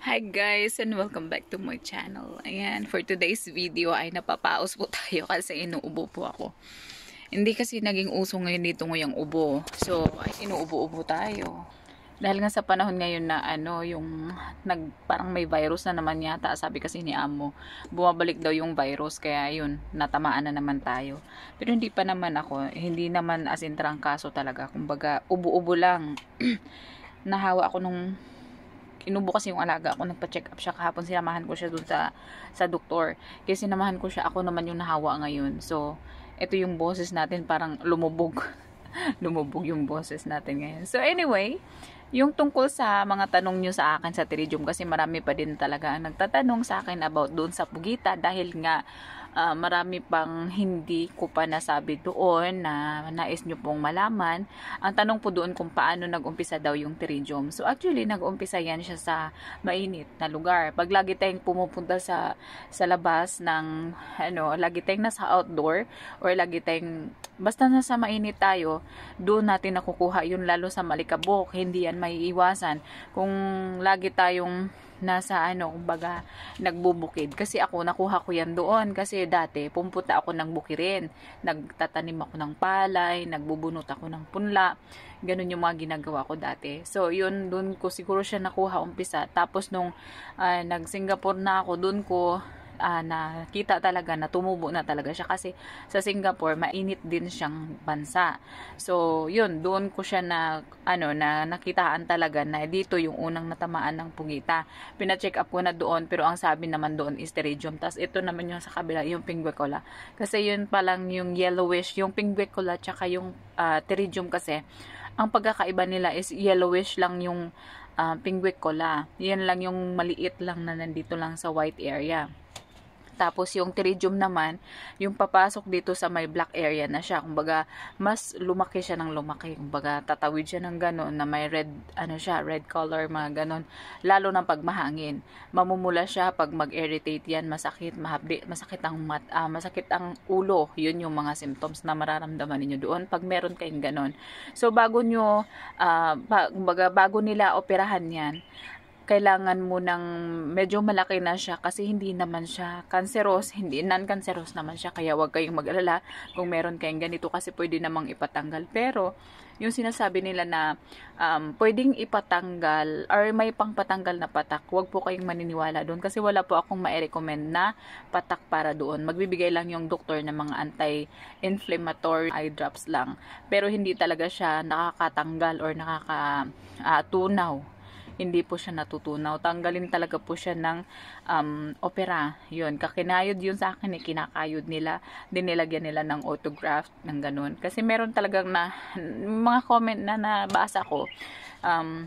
Hi guys and welcome back to my channel. Ayan, for today's video ay napapaos po tayo kasi inuubo po ako. Hindi kasi naging uso ngayon dito ngayong ubo. So, inuubo-ubo tayo. Dahil nga sa panahon ngayon na ano, yung nag, parang may virus na naman yata, sabi kasi ni Amo, bumabalik daw yung virus, kaya yun, natamaan na naman tayo. Pero hindi pa naman ako, hindi naman as in kaso talaga, kumbaga, ubo-ubo lang. Nahawa ako nung inubo kasi yung alaga ako, nagpa-check up siya kahapon, sinamahan ko siya dun sa, sa doktor. Kasi sinamahan ko siya, ako naman yung nahawa ngayon. So, ito yung boses natin, parang lumubog. lumubog yung boses natin ngayon. So, anyway, yung tungkol sa mga tanong nyo sa akin sa Tritium, kasi marami pa din talaga ang nagtatanong sa akin about doon sa Pugita dahil nga uh, marami pang hindi ko pa nasabi doon na nais nyo pong malaman. Ang tanong po doon kung paano nag-umpisa daw yung pterygium. So actually, nag-umpisa yan siya sa mainit na lugar. Pag lagi tayong pumupunta sa, sa labas ng, ano, lagi tayong nasa outdoor or lagi tayong, basta nasa mainit tayo, doon natin nakukuha yun lalo sa malikabok. Hindi yan maiiwasan. Kung lagi tayong nasa ano, kumbaga, nagbubukid. Kasi ako, nakuha ko yan doon. Kasi dati, pumputa ako ng bukirin. Nagtatanim ako ng palay, nagbubunot ako ng punla. Ganun yung mga ginagawa ko dati. So, yun, doon ko siguro siya nakuha umpisa. Tapos, nung uh, nag-Singapore na ako, doon ko uh, ah, nakita talaga na tumubo na talaga siya kasi sa Singapore mainit din siyang bansa. So, yun, doon ko siya na ano na nakitaan talaga na dito yung unang natamaan ng pugita. Pina-check up ko na doon pero ang sabi naman doon is pterygium. Tapos ito naman yung sa kabila, yung pinguecola. Kasi yun pa lang yung yellowish, yung pinguecola tsaka yung uh, ah, pterygium kasi ang pagkakaiba nila is yellowish lang yung uh, pinguecola. Yan lang yung maliit lang na nandito lang sa white area. Tapos yung pterygium naman, yung papasok dito sa may black area na siya. Kumbaga, mas lumaki siya ng lumaki. Kumbaga, tatawid siya ng ganun na may red, ano siya, red color, mga ganun. Lalo ng pagmahangin. Mamumula siya pag mag-irritate yan, masakit, mahapdi, masakit ang mat, uh, masakit ang ulo. Yun yung mga symptoms na mararamdaman ninyo doon pag meron kayong ganun. So, bago nyo, uh, bago nila operahan yan, kailangan mo ng medyo malaki na siya kasi hindi naman siya cancerous, hindi non-cancerous naman siya kaya wag kayong mag-alala kung meron kayong ganito kasi pwede namang ipatanggal. Pero yung sinasabi nila na um, pwedeng ipatanggal or may pangpatanggal na patak, wag po kayong maniniwala doon kasi wala po akong ma-recommend na patak para doon. Magbibigay lang yung doktor ng mga anti-inflammatory eye drops lang. Pero hindi talaga siya nakakatanggal or nakakatunaw ah, tunaw hindi po siya natutunaw. Tanggalin talaga po siya ng um, opera. Yun, kakinayod yun sa akin, eh, kinakayod nila. Dinilagyan nila ng autograph, ng ganun. Kasi meron talagang na, mga comment na nabasa ko, um,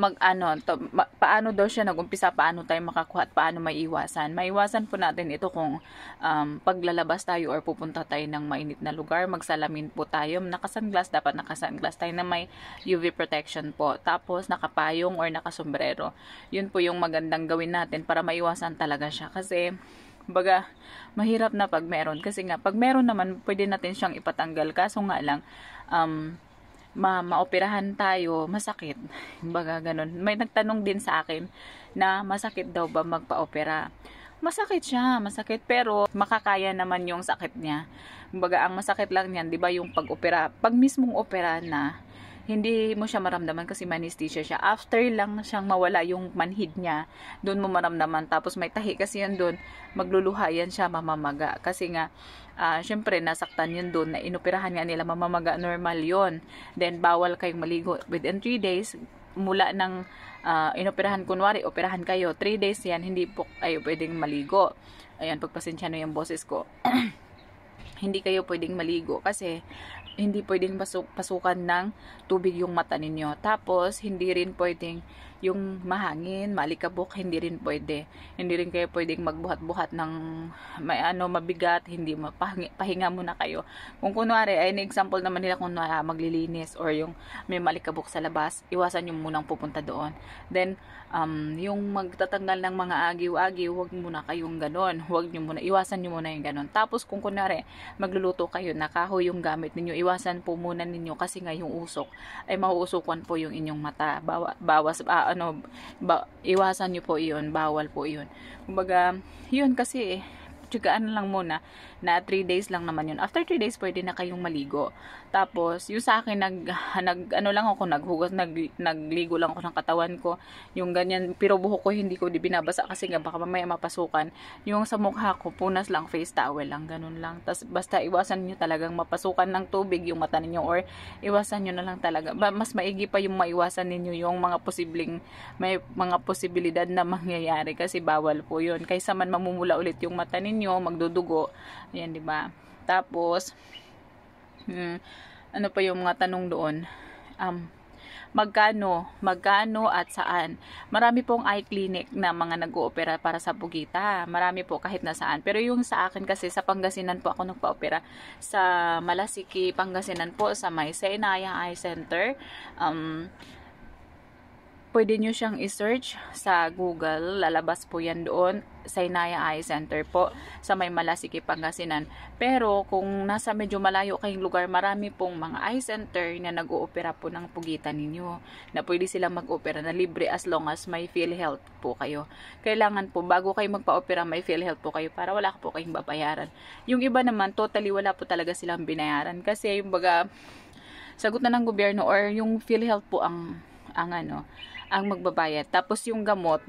mag ano, to, ma, paano daw siya nag-umpisa, paano tayo makakuha at paano maiiwasan. Maiwasan po natin ito kung um, paglalabas tayo or pupunta tayo ng mainit na lugar, magsalamin po tayo. Nakasunglass, dapat nakasunglass tayo na may UV protection po. Tapos nakapayong or nakasombrero. Yun po yung magandang gawin natin para maiwasan talaga siya kasi baga mahirap na pag meron kasi nga pag meron naman pwede natin siyang ipatanggal kaso nga lang um, ma maoperahan tayo, masakit. Baga ganun. May nagtanong din sa akin na masakit daw ba magpa-opera. Masakit siya, masakit pero makakaya naman yung sakit niya. Baga ang masakit lang niyan, 'di ba, yung pag-opera, pag mismong opera na hindi mo siya maramdaman kasi manistisya siya. After lang siyang mawala yung manhid niya, doon mo maramdaman. Tapos may tahi kasi yan doon, magluluha yan siya, mamamaga. Kasi nga, uh, syempre, nasaktan yun doon, na inoperahan nga nila, mamamaga, normal yon Then, bawal kayong maligo. Within 3 days, mula ng uh, inoperahan, kunwari, operahan kayo, 3 days yan, hindi po kayo pwedeng maligo. Ayan, pagpasensya na yung boses ko. hindi kayo pwedeng maligo kasi hindi pwedeng pasuk pasukan ng tubig yung mata ninyo. Tapos, hindi rin pwedeng yung mm. mahangin, malikabok, hindi rin pwede. Hindi rin kayo pwedeng magbuhat-buhat ng may ano, mabigat, hindi mapahinga, pahinga muna kayo. Kung kunwari, ay example naman nila kung uh, maglilinis or yung may malikabok sa labas, iwasan nyo munang pupunta doon. Then, um, yung magtatanggal ng mga agiw-agiw, huwag muna kayong ganon. Huwag nyo muna, iwasan nyo muna yung ganon. Tapos, kung kunwari, magluluto kayo, nakaho yung gamit ninyo, iwasan po muna ninyo kasi nga yung usok ay mauusukan po yung inyong mata. Bawa, bawas, uh, ano ba, iwasan niyo po iyon bawal po iyon Kumbaga, 'yun kasi eh, tsagaan lang muna na 3 days lang naman yun. After 3 days, pwede na kayong maligo. Tapos, yung sa akin, nag, nag ano lang ako, naghugas, nag, nagligo lang ako ng katawan ko. Yung ganyan, pero buhok ko hindi ko di binabasa kasi nga baka mamaya mapasukan. Yung sa mukha ko, punas lang, face towel lang, ganun lang. Tapos, basta iwasan nyo talagang mapasukan ng tubig yung mata ninyo or iwasan nyo na lang talaga. Ba, mas maigi pa yung maiwasan ninyo yung mga posibleng, may mga posibilidad na mangyayari kasi bawal po yun. Kaysa man mamumula ulit yung mata ninyo nyo, magdudugo. Ayan, di ba? Tapos, hmm, ano pa yung mga tanong doon? Um, magkano, magkano at saan. Marami pong eye clinic na mga nag-oopera para sa Bugita. Marami po kahit nasaan. Pero yung sa akin kasi sa Pangasinan po ako nagpa-opera sa Malasiki, Pangasinan po sa May Senaya Eye Center. Um, pwede nyo siyang i-search sa Google. Lalabas po yan doon. Sainaya Eye Center po sa may Malasiki, Pangasinan. Pero kung nasa medyo malayo kayong lugar, marami pong mga eye center na nag-oopera po ng pugitan ninyo na pwede silang mag-opera na libre as long as may PhilHealth po kayo. Kailangan po, bago kayo magpa-opera, may PhilHealth po kayo para wala ka po kayong babayaran. Yung iba naman, totally wala po talaga silang binayaran kasi yung baga, sagot na ng gobyerno or yung PhilHealth po ang ang ano, ang magbabayad. Tapos yung gamot,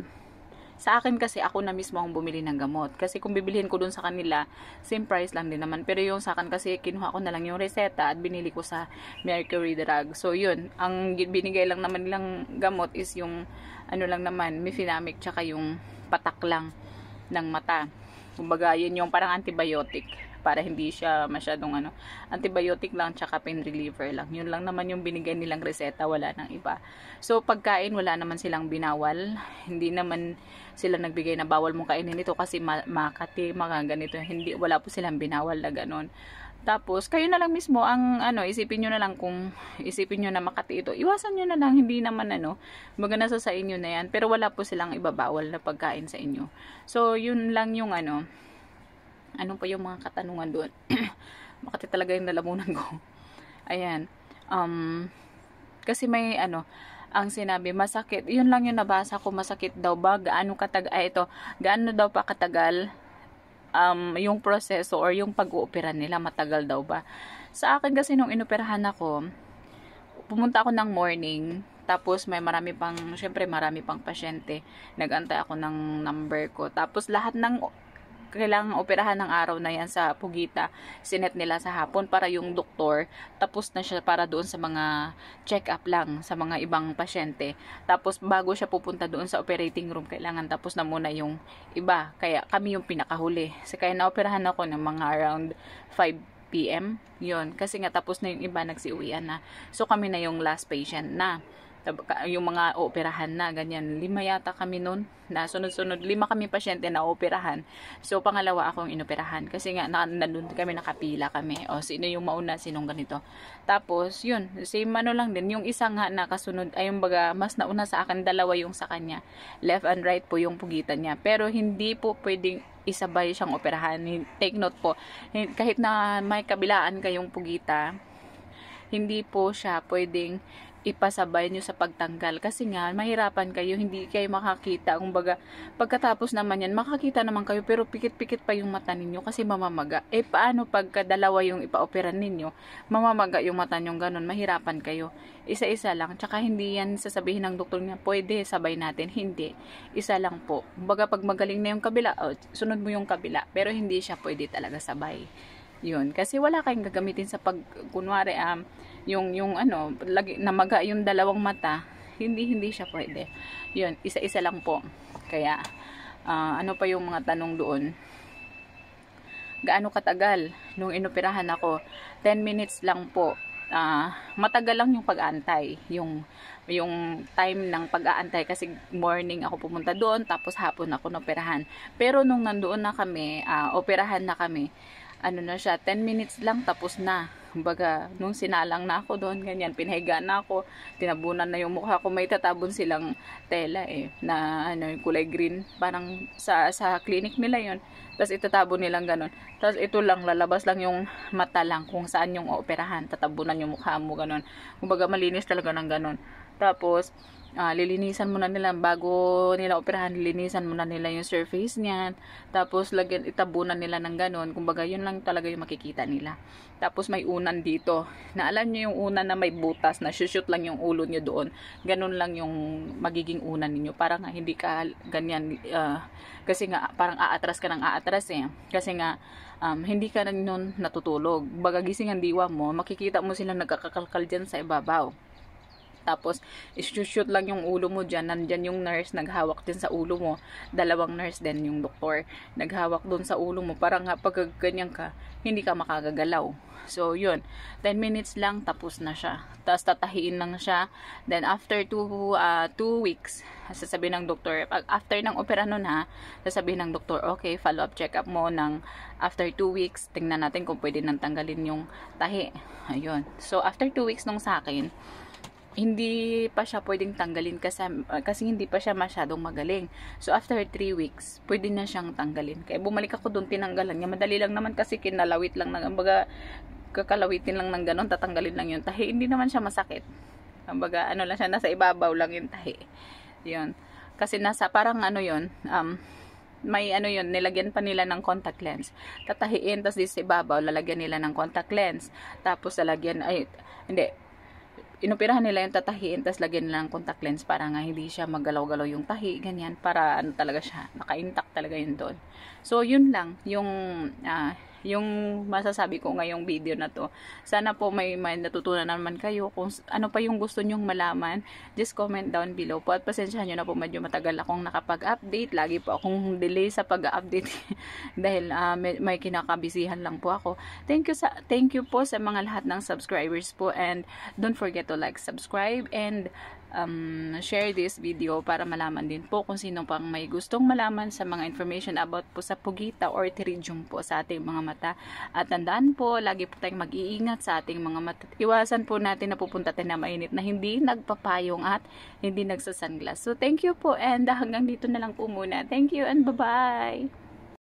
sa akin kasi ako na mismo ang bumili ng gamot. Kasi kung bibilihin ko dun sa kanila, same price lang din naman. Pero yung sa akin kasi kinuha ko na lang yung reseta at binili ko sa Mercury Drug. So yun, ang binigay lang naman nilang gamot is yung ano lang naman, mifenamic tsaka yung patak lang ng mata. Kumbaga, yun yung parang antibiotic para hindi siya masyadong ano, antibiotic lang tsaka pain reliever lang. Yun lang naman yung binigay nilang reseta, wala nang iba. So pagkain, wala naman silang binawal. Hindi naman sila nagbigay na bawal mong kainin ito kasi ma- makati, mga ganito. Hindi, wala po silang binawal na ganun. Tapos, kayo na lang mismo ang ano, isipin niyo na lang kung isipin niyo na Makati ito. Iwasan niyo na lang, hindi naman ano, maganda sa inyo na yan. Pero wala po silang ibabawal na pagkain sa inyo. So, yun lang yung ano, ano pa yung mga katanungan doon. Bakit talaga yung nalamunan ko? Ayan. Um, kasi may ano, ang sinabi, masakit. Yun lang yung nabasa ko, masakit daw ba? Gaano katagal, ay ito, gaano daw pa katagal um, yung proseso or yung pag-oopera nila, matagal daw ba? Sa akin kasi nung inoperahan ako, pumunta ako ng morning, tapos may marami pang, syempre marami pang pasyente. nag Nagantay ako ng number ko. Tapos lahat ng kailangan operahan ng araw na yan sa Pugita. Sinet nila sa hapon para yung doktor tapos na siya para doon sa mga check-up lang sa mga ibang pasyente. Tapos bago siya pupunta doon sa operating room, kailangan tapos na muna yung iba. Kaya kami yung pinakahuli. So, kaya naoperahan ako ng mga around 5 p.m. yon Kasi nga tapos na yung iba nagsiuwian na. So kami na yung last patient na yung mga operahan na, ganyan. Lima yata kami noon, na sunod-sunod, lima kami pasyente na operahan. So, pangalawa akong inoperahan. Kasi nga, na, nandun kami, nakapila kami. O, sino yung mauna, sinong ganito. Tapos, yun, same ano lang din. Yung isa nga nakasunod, ay yung baga, mas nauna sa akin, dalawa yung sa kanya. Left and right po yung pugitan niya. Pero, hindi po pwedeng isabay siyang operahan. Take note po, kahit na may kabilaan kayong pugita, hindi po siya pwedeng ipasabay nyo sa pagtanggal kasi nga mahirapan kayo hindi kayo makakita kung baga pagkatapos naman yan makakita naman kayo pero pikit-pikit pa yung mata ninyo kasi mamamaga eh paano pagka dalawa yung ipaoperan ninyo mamamaga yung mata nyo ganun mahirapan kayo isa-isa lang tsaka hindi yan sasabihin ng doktor niya pwede sabay natin hindi isa lang po baga pag magaling na yung kabila oh, sunod mo yung kabila pero hindi siya pwede talaga sabay yun, kasi wala kayong gagamitin sa pag kunwari um, yung yung ano, lagi namaga yung dalawang mata. Hindi hindi siya pwede. Yun, isa-isa lang po. Kaya uh, ano pa yung mga tanong doon? Gaano katagal nung inoperahan ako? 10 minutes lang po. Uh, matagal lang yung pag-aantay, yung yung time ng pag-aantay kasi morning ako pumunta doon tapos hapon ako noperahan. Pero nung nandoon na kami, uh, operahan na kami, ano na siya, 10 minutes lang tapos na. Kumbaga, nung sinalang na ako doon, ganyan, pinahiga na ako, tinabunan na yung mukha ko, may tatabon silang tela eh, na ano, kulay green, parang sa, sa clinic nila yon Tapos itatabon nilang ganun. Tapos ito lang, lalabas lang yung mata lang kung saan yung operahan, tatabunan yung mukha mo, ganun. Kumbaga, malinis talaga ng ganun. Tapos, uh, lilinisan muna nila bago nila operahan lilinisan muna nila yung surface niyan tapos lagyan itabunan nila ng ganun kumbaga yun lang talaga yung makikita nila tapos may unan dito na alam niyo yung unan na may butas na shoot lang yung ulo niyo doon ganun lang yung magiging unan niyo para nga hindi ka ganyan uh, kasi nga parang aatras ka ng aatras eh kasi nga um, hindi ka na nun natutulog baga gising ang diwa mo makikita mo silang nagkakakalkal diyan sa ibabaw tapos, isushoot lang yung ulo mo dyan. Nandyan yung nurse, naghawak din sa ulo mo. Dalawang nurse din yung doktor. Naghawak dun sa ulo mo. Parang nga, pag ganyan ka, hindi ka makagagalaw. So, yun. 10 minutes lang, tapos na siya. Tapos, tatahiin lang siya. Then, after 2 uh, ah, two weeks, sasabihin ng doktor, pag after ng opera nun ha, sasabihin ng doktor, okay, follow-up check-up mo ng after 2 weeks, tingnan natin kung pwede nang tanggalin yung tahi. Ayun. So, after 2 weeks nung sa akin, hindi pa siya pwedeng tanggalin kasi, ah, kasi hindi pa siya masyadong magaling. So, after 3 weeks, pwede na siyang tanggalin. Kaya bumalik ako doon, tinanggalan niya. Madali lang naman kasi kinalawit lang, ng, baga, kakalawitin lang ng ganon, tatanggalin lang yung tahi. Hindi naman siya masakit. Baga, ano lang siya, nasa ibabaw lang yung tahi. Yun. Kasi nasa, parang ano yun, um, may ano yun, nilagyan pa nila ng contact lens. Tatahiin, tapos di sa ibabaw, lalagyan nila ng contact lens. Tapos lalagyan, ay, hindi, inoperahan nila yung tatahiin tapos lagyan nila ng contact lens para nga hindi siya magalaw galaw yung tahi ganyan para ano talaga siya naka-intact talaga yun doon so yun lang yung uh, yung masasabi ko ngayong video na to. Sana po may, may natutunan naman kayo kung ano pa yung gusto nyong malaman. Just comment down below po at pasensyahan nyo na po medyo matagal akong nakapag-update. Lagi po akong delay sa pag-update dahil uh, may, may kinakabisihan lang po ako. Thank you, sa, thank you po sa mga lahat ng subscribers po and don't forget to like, subscribe and um, share this video para malaman din po kung sino pang may gustong malaman sa mga information about po sa Pugita or Teridium po sa ating mga mata. At tandaan po, lagi po tayong mag-iingat sa ating mga mata. Iwasan po natin na pupunta tayo na mainit na hindi nagpapayong at hindi nagsasunglass. So, thank you po and hanggang dito na lang po muna. Thank you and bye-bye!